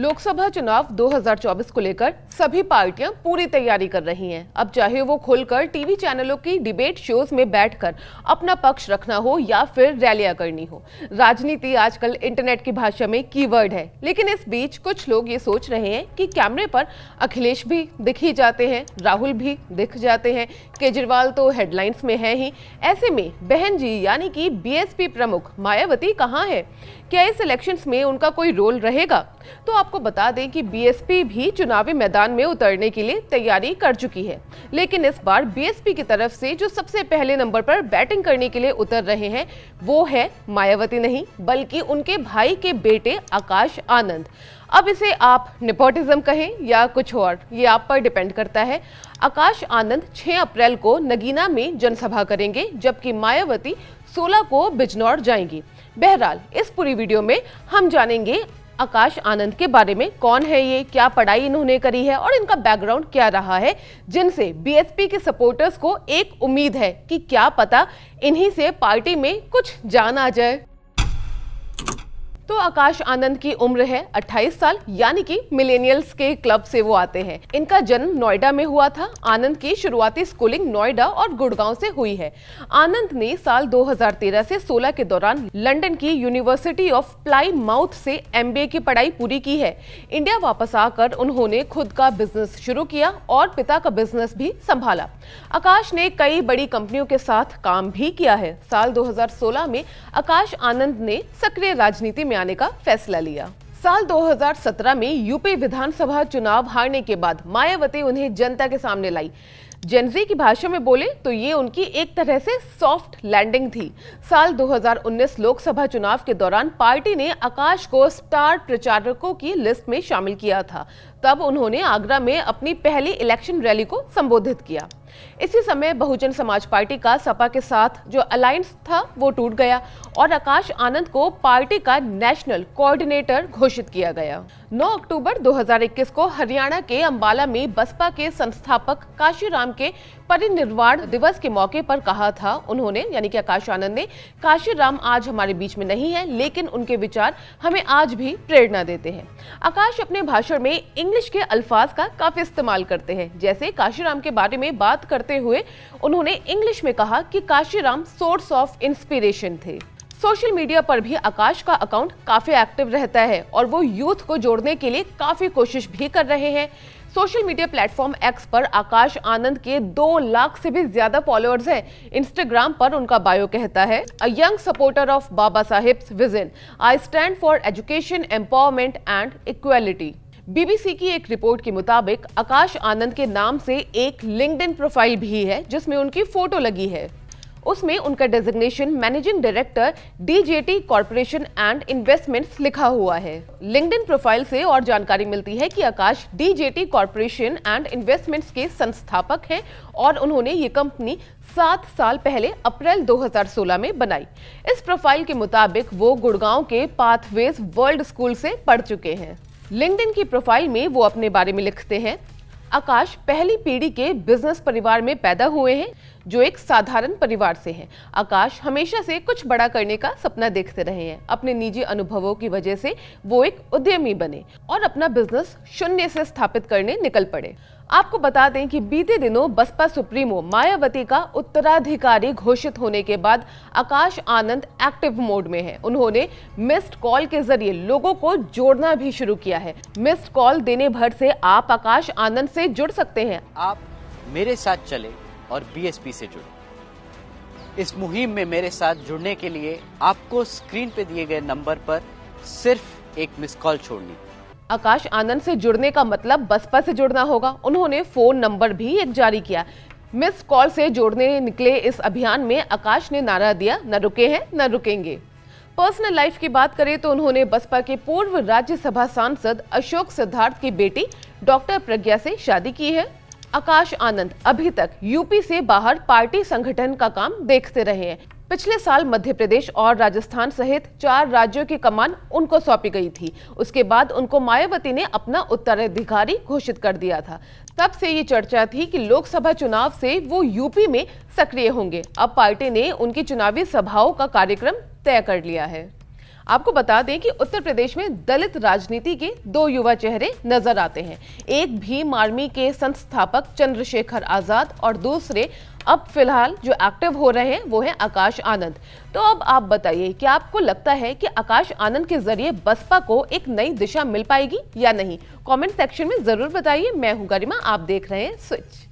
लोकसभा चुनाव 2024 को लेकर सभी पार्टियां पूरी तैयारी कर रही हैं अब चाहे वो खुलकर टीवी चैनलों की डिबेट शोज में बैठकर अपना पक्ष रखना हो या फिर रैलियां करनी हो राजनीति आजकल इंटरनेट की भाषा में कीवर्ड है लेकिन इस बीच कुछ लोग ये सोच रहे हैं कि कैमरे पर अखिलेश भी दिख ही जाते हैं राहुल भी दिख जाते हैं केजरीवाल तो हेडलाइंस में है ही ऐसे में बहन जी यानी कि बी प्रमुख मायावती कहाँ है क्या इस इलेक्शन में उनका कोई रोल रहेगा तो आपको बता दें कि बीएसपी भी चुनावी मैदान में उतरने के लिए तैयारी कर चुकी है लेकिन इस बार बीएसपी की तरफ से जो सबसे पहले नंबर पर बैटिंग करने के लिए उतर रहे हैं वो है मायावती नहीं बल्कि उनके भाई के बेटे आकाश आनंद अब इसे आप निपोटिज्म कहें या कुछ और ये आप पर डिपेंड करता है आकाश आनंद 6 अप्रैल को नगीना में जनसभा करेंगे जबकि मायावती 16 को बिजनौर जाएंगी बहरहाल इस पूरी वीडियो में हम जानेंगे आकाश आनंद के बारे में कौन है ये क्या पढ़ाई इन्होंने करी है और इनका बैकग्राउंड क्या रहा है जिनसे बीएसपी के सपोर्टर्स को एक उम्मीद है कि क्या पता इन्हीं से पार्टी में कुछ जान आ जाए तो आकाश आनंद की उम्र है 28 साल यानी कि मिलेनियल्स के क्लब से वो आते हैं इनका जन्म नोएडा में हुआ था आनंद की शुरुआती स्कूलिंग नोएडा और गुड़गांव से हुई है आनंद ने साल 2013 से 16 के दौरान लंदन की यूनिवर्सिटी ऑफ प्लाई माउथ से एम की पढ़ाई पूरी की है इंडिया वापस आकर उन्होंने खुद का बिजनेस शुरू किया और पिता का बिजनेस भी संभाला आकाश ने कई बड़ी कंपनियों के साथ काम भी किया है साल दो में आकाश आनंद ने सक्रिय राजनीति में आने का फैसला लिया साल 2017 में यूपी विधानसभा चुनाव हारने के बाद मायावती उन्हें जनता के सामने लाई जेनजी की भाषा में बोले तो ये उनकी एक तरह से सॉफ्ट लैंडिंग थी साल 2019 लोकसभा चुनाव के दौरान पार्टी ने आकाश को स्टार प्रचारकों की लिस्ट में शामिल किया था तब उन्होंने आगरा में अपनी पहली इलेक्शन रैली को संबोधित किया इसी समय बहुजन समाज पार्टी का सपा के साथ जो अलायंस था वो टूट गया और आकाश आनंद को पार्टी का नेशनल कोऑर्डिनेटर घोषित किया गया 9 अक्टूबर 2021 को हरियाणा के अंबाला में बसपा के संस्थापक काशीराम के परिनिर्वाण दिवस के मौके पर कहा था उन्होंने यानी कि आकाश आनंद ने काशीराम आज हमारे बीच में नहीं है लेकिन उनके विचार हमें आज भी प्रेरणा देते हैं आकाश अपने भाषण में इंग्लिश के अल्फाज का काफी इस्तेमाल करते हैं जैसे काशीराम के बारे में बात करते हुए उन्होंने इंग्लिश में कहा कि काशीराम सोर्स ऑफ इंस्पिरेशन थे सोशल मीडिया पर भी आकाश का अकाउंट काफी एक्टिव रहता है और वो यूथ को जोड़ने के लिए काफी कोशिश भी कर रहे हैं सोशल मीडिया प्लेटफॉर्म एक्स पर आकाश आनंद के दो लाख से भी ज्यादा फॉलोअर्स हैं इंस्टाग्राम पर उनका बायो कहता है a young supporter of Baba Sahib vision I stand for education empowerment and equality BBC की एक रिपोर्ट के मुताबिक आकाश आनंद के नाम से एक लिंकड प्रोफाइल भी है जिसमें उनकी फोटो लगी है उसमें उनका designation managing director DJT corporation and investments लिखा हुआ है लिंक्डइन प्रोफाइल से और जानकारी मिलती है कि Akash DJT corporation and investments के संस्थापक हैं और उन्होंने ये कंपनी सात साल पहले अप्रैल 2016 में बनाई इस प्रोफाइल के मुताबिक वो गुड़गांव के पाथवेज वर्ल्ड स्कूल से पढ़ चुके हैं लिंक्डइन की प्रोफाइल में वो अपने बारे में लिखते हैं आकाश पहली पीढ़ी के बिजनेस परिवार में पैदा हुए हैं जो एक साधारण परिवार से हैं आकाश हमेशा से कुछ बड़ा करने का सपना देखते रहे हैं अपने निजी अनुभवों की वजह से वो एक उद्यमी बने और अपना बिजनेस शून्य से स्थापित करने निकल पड़े आपको बता दें कि बीते दिनों बसपा सुप्रीमो मायावती का उत्तराधिकारी घोषित होने के बाद आकाश आनंद एक्टिव मोड में है उन्होंने मिस्ड कॉल के जरिए लोगों को जोड़ना भी शुरू किया है मिस्ड कॉल देने भर से आप आकाश आनंद से जुड़ सकते हैं आप मेरे साथ चले और बीएसपी से जुड़े इस मुहिम में मेरे साथ जुड़ने के लिए आपको स्क्रीन पे दिए गए नंबर पर सिर्फ एक मिस कॉल छोड़नी आकाश आनंद से जुड़ने का मतलब बसपा से जुड़ना होगा उन्होंने फ़ोन नंबर भी एक जारी किया मिस कॉल से जोड़ने निकले इस अभियान में आकाश ने नारा दिया न रुके हैं न रुकेंगे पर्सनल लाइफ की बात करें तो उन्होंने बसपा के पूर्व राज्यसभा सांसद अशोक सिद्धार्थ की बेटी डॉक्टर प्रज्ञा से शादी की है आकाश आनंद अभी तक यूपी से बाहर पार्टी संगठन का काम देखते रहे हैं पिछले साल मध्य प्रदेश और राजस्थान सहित चार राज्यों की कमान उनको सौंपी गई थी उसके बाद उनको मायावती ने अपना उत्तराधिकारी घोषित कर दिया था तब से ये चर्चा थी कि लोकसभा चुनाव से वो यूपी में सक्रिय होंगे अब पार्टी ने उनकी चुनावी सभाओं का कार्यक्रम तय कर लिया है आपको बता दें कि उत्तर प्रदेश में दलित राजनीति के दो युवा चेहरे नजर आते हैं एक भीम आर्मी के संस्थापक चंद्रशेखर आजाद और दूसरे अब फिलहाल जो एक्टिव हो रहे हैं वो है आकाश आनंद तो अब आप बताइए कि आपको लगता है कि आकाश आनंद के जरिए बसपा को एक नई दिशा मिल पाएगी या नहीं कमेंट सेक्शन में जरूर बताइए मैं हूँ गरिमा आप देख रहे हैं स्विच